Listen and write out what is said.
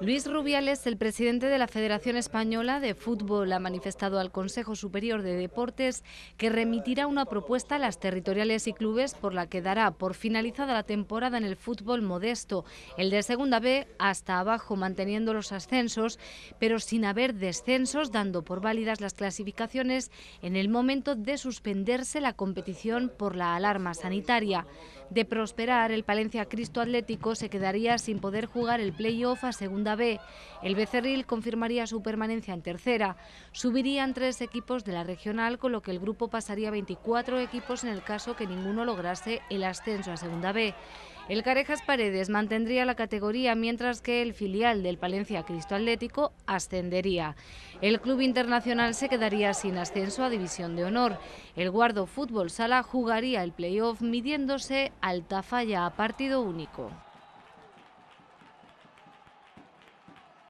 Luis Rubiales, el presidente de la Federación Española de Fútbol, ha manifestado al Consejo Superior de Deportes que remitirá una propuesta a las territoriales y clubes por la que dará por finalizada la temporada en el fútbol modesto, el de Segunda B hasta abajo, manteniendo los ascensos, pero sin haber descensos, dando por válidas las clasificaciones en el momento de suspenderse la competición por la alarma sanitaria. De prosperar, el Palencia Cristo Atlético se quedaría sin poder jugar el playoff a Segunda B. El Becerril confirmaría su permanencia en Tercera. Subirían tres equipos de la regional, con lo que el grupo pasaría 24 equipos en el caso que ninguno lograse el ascenso a Segunda B. El Carejas Paredes mantendría la categoría, mientras que el filial del Palencia Cristo Atlético ascendería. El Club Internacional se quedaría sin ascenso a División de Honor. El Guardo Fútbol Sala jugaría el playoff midiéndose al Tafalla a partido único.